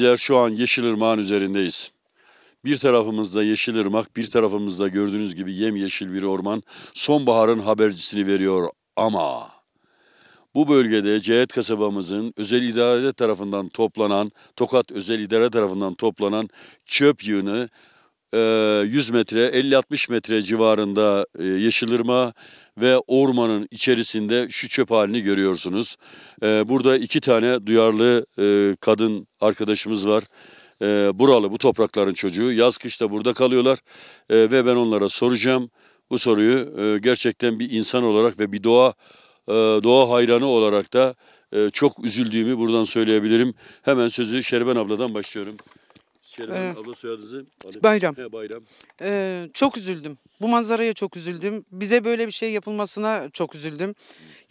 Bizler şu an Yeşilırmak'ın üzerindeyiz. Bir tarafımızda Yeşilırmak, bir tarafımızda gördüğünüz gibi yemyeşil bir orman sonbaharın habercisini veriyor ama bu bölgede Cehet kasabamızın özel idare tarafından toplanan, Tokat özel idare tarafından toplanan çöp yığını 100 e, metre 50-60 metre civarında e, yeşilirma ve ormanın içerisinde şu çöp halini görüyorsunuz. E, burada iki tane duyarlı kadın arkadaşımız var. Buralı bu toprakların çocuğu yaz kışta burada kalıyorlar ve ben onlara soracağım. Bu soruyu gerçekten bir insan olarak ve bir doğa doğa hayranı olarak da çok üzüldüğümü buradan söyleyebilirim. Hemen sözü Şerben abladan başlıyorum. Şerif ee, abla soyadınızı. Hani bayram. He, bayram. Ee, çok üzüldüm. Bu manzaraya çok üzüldüm. Bize böyle bir şey yapılmasına çok üzüldüm.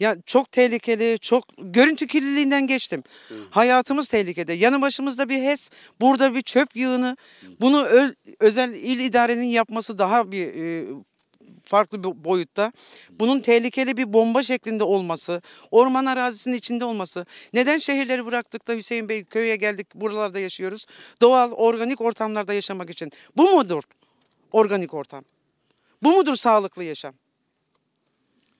Ya yani çok tehlikeli, çok görüntü kirliliğinden geçtim. Hı. Hayatımız tehlikede. Yanı başımızda bir HES, burada bir çöp yığını. Hı. Bunu ö, özel il idarenin yapması daha bir e, farklı bir boyutta. Bunun tehlikeli bir bomba şeklinde olması, orman arazisinin içinde olması. Neden şehirleri bıraktık da Hüseyin Bey köye geldik buralarda yaşıyoruz. Doğal, organik ortamlarda yaşamak için. Bu mudur organik ortam? Bu mudur sağlıklı yaşam?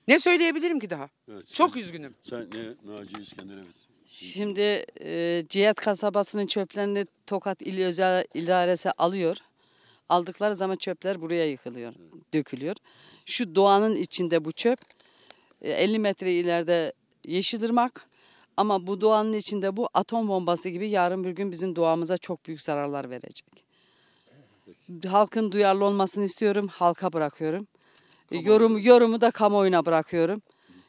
Ne söyleyebilirim ki daha? Evet, Çok sen, üzgünüm. Sen ne Naci İskender evet. Şimdi e, Cihat kasabasının çöplerini Tokat İl Özel İdaresi alıyor aldıkları zaman çöpler buraya yıkılıyor, dökülüyor. Şu doğanın içinde bu çöp 50 e, metre ileride yeşilirmak ama bu doğanın içinde bu atom bombası gibi yarın bir gün bizim doğamıza çok büyük zararlar verecek. Halkın duyarlı olmasını istiyorum, halka bırakıyorum. E, Yorum, yorumu da kamuoyuna bırakıyorum.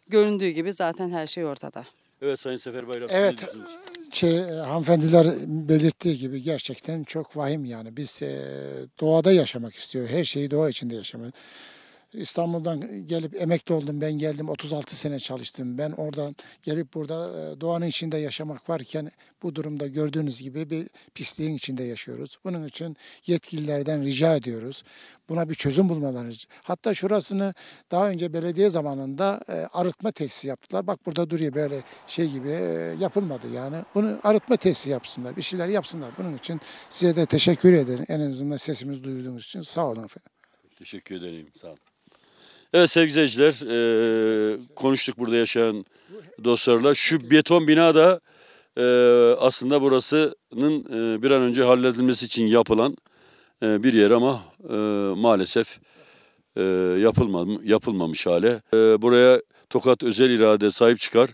Göründüğü gibi zaten her şey ortada. Evet Sayın Sefer Bayrak. Evet şey, hanımefendiler belirttiği gibi gerçekten çok vahim yani. Biz e, doğada yaşamak istiyor. Her şeyi doğa içinde yaşamak. İstanbul'dan gelip emekli oldum. Ben geldim 36 sene çalıştım. Ben oradan gelip burada e, doğanın içinde yaşamak varken bu durumda gördüğünüz gibi bir pisliğin içinde yaşıyoruz. Bunun için yetkililerden rica ediyoruz. Buna bir çözüm bulmaları. Hatta şurasını daha önce belediye zamanında e, arıtma tesisi yaptılar. Bak burada duruyor böyle şey gibi e, yapılmadı yani. Bunu arıtma tesisi yapsınlar. Bir şeyler yapsınlar. Bunun için size de teşekkür ederim. En azından sesimiz duyurduğunuz için sağ olun efendim. Teşekkür ederim. Sağ olun. Evet sevgili izleyiciler e, konuştuk burada yaşayan dostlarla. Şu beton bina da e, aslında burasının e, bir an önce halledilmesi için yapılan e, bir yer ama e, maalesef e, yapılma, yapılmamış hale. E, buraya Tokat özel irade sahip çıkar.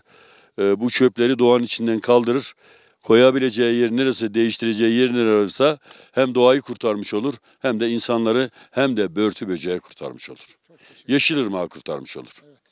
E, bu çöpleri doğanın içinden kaldırır. Koyabileceği yer neresi, değiştireceği yer neresi hem doğayı kurtarmış olur hem de insanları hem de börtü böceği kurtarmış olur. Yeşil Irmağı kurtarmış olur. Evet.